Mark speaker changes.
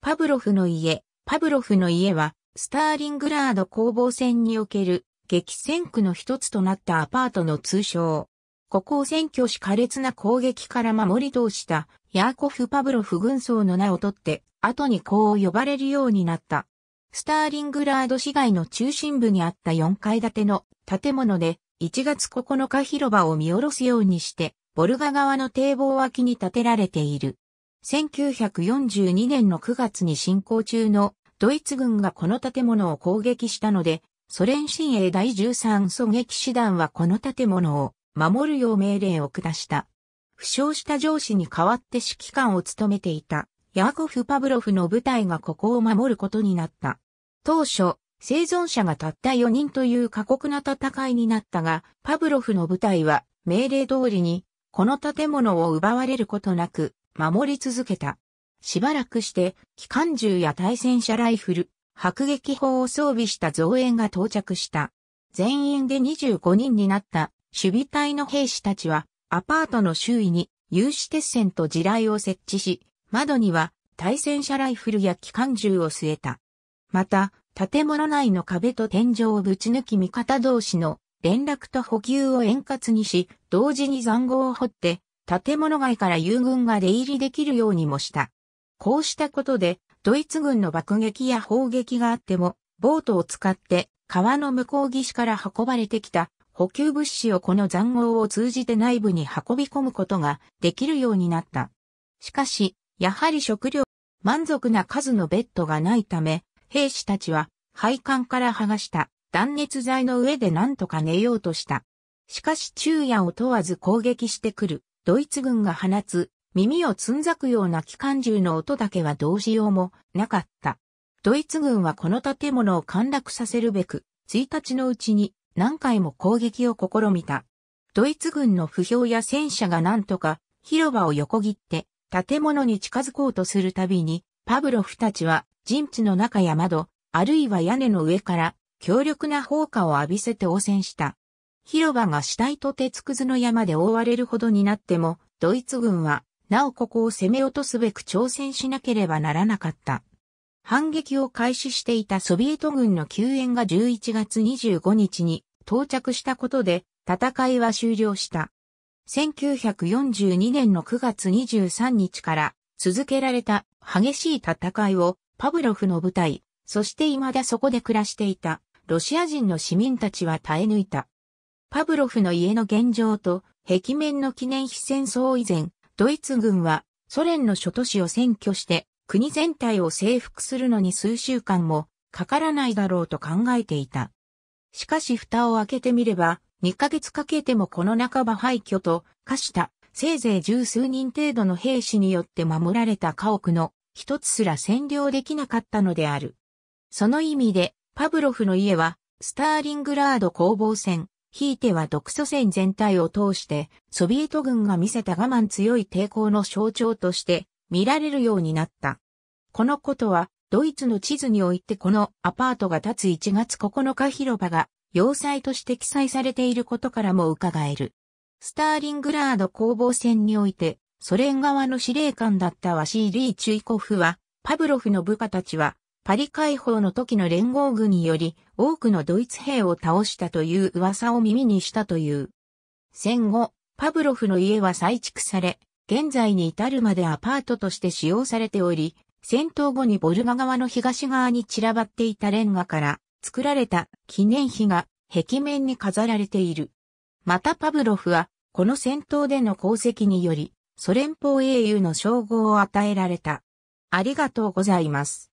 Speaker 1: パブロフの家、パブロフの家は、スターリングラード攻防戦における激戦区の一つとなったアパートの通称。ここを占拠し苛烈な攻撃から守り通したヤーコフ・パブロフ軍曹の名を取って、後にこう呼ばれるようになった。スターリングラード市街の中心部にあった4階建ての建物で1月9日広場を見下ろすようにして、ボルガ川の堤防脇に建てられている。1942年の9月に進行中のドイツ軍がこの建物を攻撃したので、ソ連新鋭第13狙撃師団はこの建物を守るよう命令を下した。負傷した上司に代わって指揮官を務めていたヤーコフ・パブロフの部隊がここを守ることになった。当初、生存者がたった4人という過酷な戦いになったが、パブロフの部隊は命令通りにこの建物を奪われることなく守り続けた。しばらくして、機関銃や対戦車ライフル、迫撃砲を装備した増援が到着した。全員で25人になった守備隊の兵士たちは、アパートの周囲に有刺鉄線と地雷を設置し、窓には対戦車ライフルや機関銃を据えた。また、建物内の壁と天井をぶち抜き味方同士の連絡と補給を円滑にし、同時に残壕を掘って建物外から友軍が出入りできるようにもした。こうしたことで、ドイツ軍の爆撃や砲撃があっても、ボートを使って川の向こう岸から運ばれてきた補給物資をこの塹壕を通じて内部に運び込むことができるようになった。しかし、やはり食料、満足な数のベッドがないため、兵士たちは配管から剥がした断熱材の上で何とか寝ようとした。しかし昼夜を問わず攻撃してくるドイツ軍が放つ耳をつんざくような機関銃の音だけはどうしようもなかった。ドイツ軍はこの建物を陥落させるべく、1日のうちに何回も攻撃を試みた。ドイツ軍の不評や戦車が何とか広場を横切って建物に近づこうとするたびに、パブロフたちは陣地の中や窓、あるいは屋根の上から強力な砲火を浴びせて応戦した。広場が死体と鉄くずの山で覆われるほどになっても、ドイツ軍は、なおここを攻め落とすべく挑戦しなければならなかった。反撃を開始していたソビエト軍の救援が11月25日に到着したことで、戦いは終了した。1942年の9月23日から続けられた激しい戦いをパブロフの部隊、そして未だそこで暮らしていたロシア人の市民たちは耐え抜いた。パブロフの家の現状と壁面の記念碑戦争以前、ドイツ軍はソ連の諸都市を占拠して国全体を征服するのに数週間もかからないだろうと考えていた。しかし蓋を開けてみれば、2ヶ月かけてもこの半ば廃墟と化したせいぜい十数人程度の兵士によって守られた家屋の一つすら占領できなかったのである。その意味で、パブロフの家は、スターリングラード攻防戦、ひいては独ソ戦全体を通して、ソビエト軍が見せた我慢強い抵抗の象徴として見られるようになった。このことは、ドイツの地図においてこのアパートが立つ1月9日広場が要塞として記載されていることからも伺える。スターリングラード攻防戦において、ソ連側の司令官だったワシーリー・チュイコフは、パブロフの部下たちは、パリ解放の時の連合軍により多くのドイツ兵を倒したという噂を耳にしたという。戦後、パブロフの家は再築され、現在に至るまでアパートとして使用されており、戦闘後にボルガ川の東側に散らばっていたレンガから作られた記念碑が壁面に飾られている。またパブロフは、この戦闘での功績により、ソ連邦英雄の称号を与えられた。ありがとうございます。